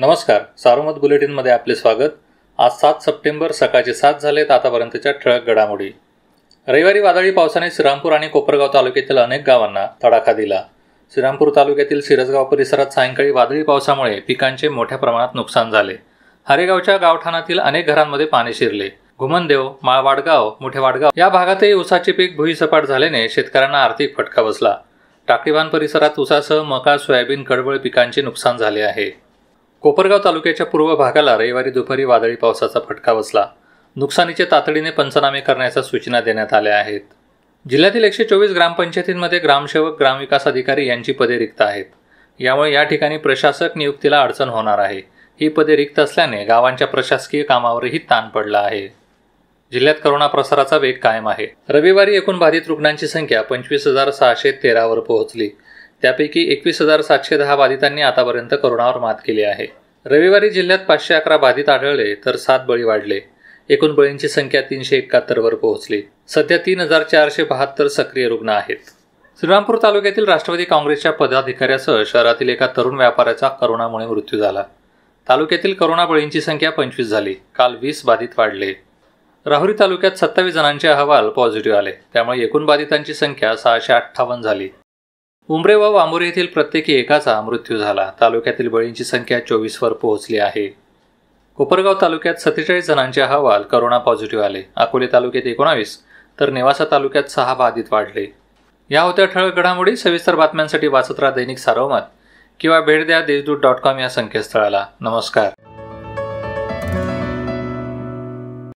नमस्कार सारोमत बुलेटिनमध्ये आपले स्वागत आज सात सप्टेंबर सकाळचे सात झालेत आतापर्यंतच्या ठळक घडामोडी रविवारी वादळी पावसाने श्रीरामपूर आणि कोपरगाव तालुक्यातील अनेक गावांना तडाखा दिला श्रीरामपूर तालुक्यातील सिरसगाव परिसरात सायंकाळी वादळी पावसामुळे पिकांचे मोठ्या प्रमाणात नुकसान झाले हरेगावच्या गावठाणातील अनेक घरांमध्ये पाणी शिरले घुमनदेव माळवाडगाव मोठे वाडगाव या भागातही उसाचे पीक भुईसपाट झाल्याने शेतकऱ्यांना आर्थिक फटका बसला टाकळीबान परिसरात उसासह मका सोयाबीन कडबळ पिकांचे नुकसान झाले आहे कोपरगाव तालुक्याच्या पूर्व भागाला रविवारी दुपारी वादळी पावसाचा फटका बसला नुकसानीचे तातडीने पंचनामे करण्याच्या सूचना देण्यात आल्या आहेत जिल्ह्यातील एकशे चोवीस ग्रामपंचायतींमध्ये ग्रामसेवक ग्रामविकास अधिकारी यांची पदे रिक्त आहेत यामुळे या ठिकाणी प्रशासक नियुक्तीला अडचण होणार आहे ही पदे रिक्त असल्याने गावांच्या प्रशासकीय कामावरही ताण पडला आहे जिल्ह्यात करोना प्रसाराचा वेग कायम आहे रविवारी एकूण बाधित रुग्णांची संख्या पंचवीस हजार सहाशे तेरावर पोहोचली त्यापैकी एकवीस हजार सातशे दहा बाधितांनी आतापर्यंत कोरोनावर मात केली आहे रविवारी जिल्ह्यात पाचशे अकरा बाधित आढळले तर सात बळी वाढले एकूण बळींची संख्या तीनशे एकाहत्तरवर पोहोचली सध्या तीन हजार चारशे बहात्तर सक्रिय रुग्ण आहेत श्रीरामपूर तालुक्यातील राष्ट्रवादी काँग्रेसच्या पदाधिकाऱ्यासह शहरातील एका तरुण व्यापाऱ्याचा करोनामुळे मृत्यू झाला तालुक्यातील करोना बळींची संख्या पंचवीस झाली काल वीस बाधित वाढले राहुरी तालुक्यात सत्तावीस जणांचे अहवाल पॉझिटिव्ह आले त्यामुळे एकूण बाधितांची संख्या सहाशे अठ्ठावन्न झाली उमरे व वामोरे येथील प्रत्येकी एकाचा मृत्यू झाला तालुक्यातील बळींची संख्या चोवीसवर पोहोचली आहे कोपरगाव तालुक्यात सत्तेचाळीस जणांचे अहवाल करोना पॉझिटिव्ह आले अकोले तालुक्यात एकोणावीस तर नेवासा तालुक्यात सहा बाधित वाढले या होत्या ठळक घडामोडी सविस्तर बातम्यांसाठी वाचत राहा दैनिक सारोमत किंवा भेट द्या देशदूत डॉट कॉम या संकेतस्थळाला नमस्कार